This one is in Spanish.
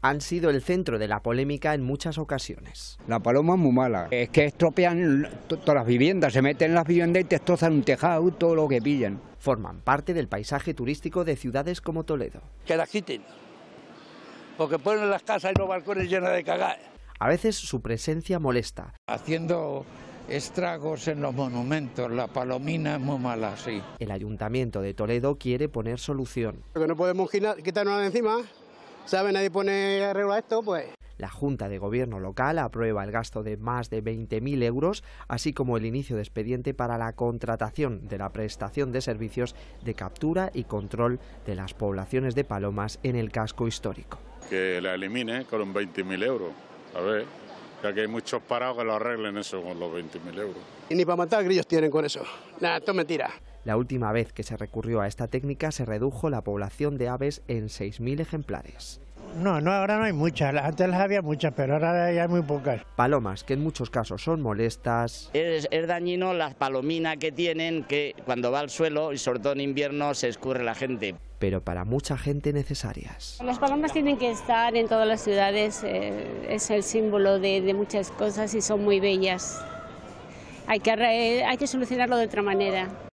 han sido el centro de la polémica en muchas ocasiones. La paloma es muy mala, es que estropean todas las viviendas, se meten en las viviendas y te destrozan un tejado, todo lo que pillan. Forman parte del paisaje turístico de ciudades como Toledo. Que las quiten, porque ponen las casas y los balcones llenas de cagar. A veces su presencia molesta. Haciendo estragos en los monumentos. La palomina es muy mala, sí. El ayuntamiento de Toledo quiere poner solución. que no podemos quitarnos encima Sabe, Nadie pone arreglo a esto, pues... La Junta de Gobierno local aprueba el gasto de más de 20.000 euros, así como el inicio de expediente para la contratación de la prestación de servicios de captura y control de las poblaciones de palomas en el casco histórico. Que la elimine con 20.000 euros, a ver, ya que hay muchos parados que lo arreglen eso con los 20.000 euros. Y ni para matar grillos tienen con eso. Nada, esto es mentira. La última vez que se recurrió a esta técnica se redujo la población de aves en 6.000 ejemplares. No, no, ahora no hay muchas. Antes las había muchas, pero ahora ya hay muy pocas. Palomas, que en muchos casos son molestas. Es, dañino las palominas que tienen, que cuando va al suelo, y sobre todo en invierno, se escurre la gente. Pero para mucha gente necesarias. Las palomas tienen que estar en todas las ciudades, eh, es el símbolo de, muchas cosas y son muy bellas. Hay eh, hay que solucionarlo de otra manera.